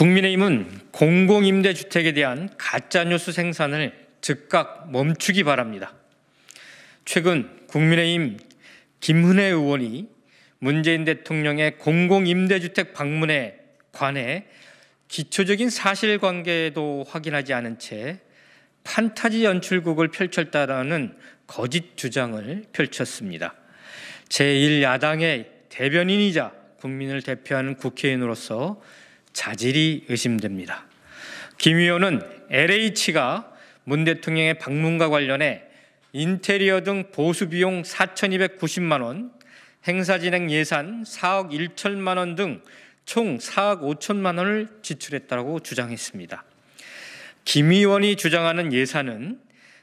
국민의힘은 공공임대주택에 대한 가짜뉴스 생산을 즉각 멈추기 바랍니다. 최근 국민의힘 김은혜 의원이 문재인 대통령의 공공임대주택 방문에 관해 기초적인 사실관계도 확인하지 않은 채 판타지 연출극을 펼쳤다라는 거짓 주장을 펼쳤습니다. 제1야당의 대변인이자 국민을 대표하는 국회의원으로서 자질이 의심됩니다. 김 의원은 LH가 문 대통령의 방문과 관련해 인테리어 등 보수 비용 4,290만 원, 행사 진행 예산 4억 1천만 원 등 총 4억 5천만 원을 지출했다고 주장했습니다. 김 의원이 주장하는 예산은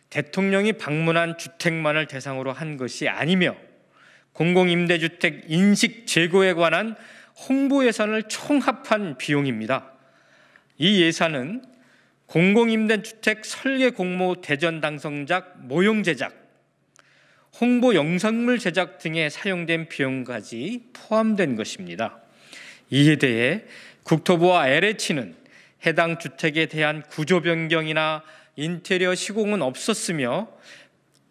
대통령이 방문한 주택만을 대상으로 한 것이 아니며 공공임대주택 인식 제고에 관한 홍보 예산을 총합한 비용입니다. 이 예산은 공공임대주택 설계 공모 대전 당선작 모형 제작, 홍보 영상물 제작 등에 사용된 비용까지 포함된 것입니다. 이에 대해 국토부와 LH는 해당 주택에 대한 구조 변경이나 인테리어 시공은 없었으며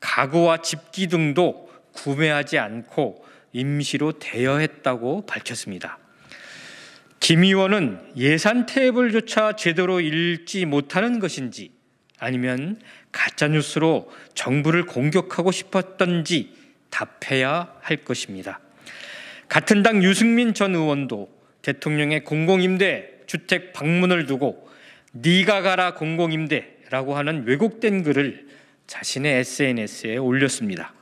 가구와 집기 등도 구매하지 않고 임시로 대여했다고 밝혔습니다. 김 의원은 예산 테이블조차 제대로 읽지 못하는 것인지 아니면 가짜뉴스로 정부를 공격하고 싶었던지 답해야 할 것입니다. 같은 당 유승민 전 의원도 대통령의 공공임대 주택 방문을 두고 네가 가라 공공임대라고 하는 왜곡된 글을 자신의 SNS에 올렸습니다.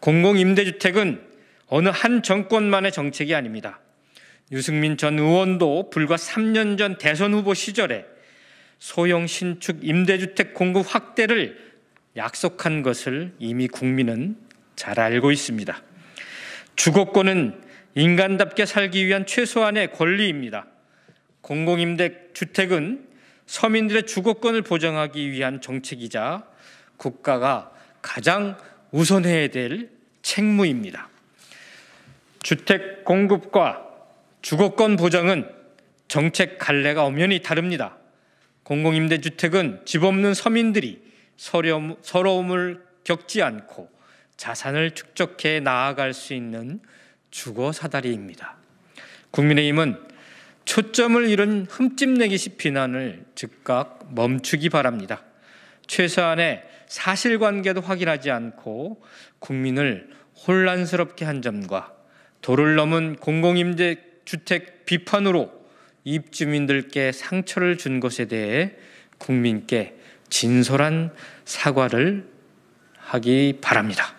공공임대주택은 어느 한 정권만의 정책이 아닙니다. 유승민 전 의원도 불과 3년 전 대선 후보 시절에 소형 신축 임대주택 공급 확대를 약속한 것을 이미 국민은 잘 알고 있습니다. 주거권은 인간답게 살기 위한 최소한의 권리입니다. 공공임대 주택은 서민들의 주거권을 보장하기 위한 정책이자 국가가 가장 우선해야 될 책무입니다. 주택 공급과 주거권 보장은 정책 갈래가 엄연히 다릅니다. 공공임대주택은 집 없는 서민들이 서러움을 겪지 않고 자산을 축적해 나아갈 수 있는 주거 사다리입니다. 국민의힘은 초점을 잃은 흠집내기식 비난을 즉각 멈추기 바랍니다. 최소한의 사실관계도 확인하지 않고 국민을 혼란스럽게 한 점과 도를 넘은 공공임대 주택 비판으로 입주민들께 상처를 준 것에 대해 국민께 진솔한 사과를 하기 바랍니다.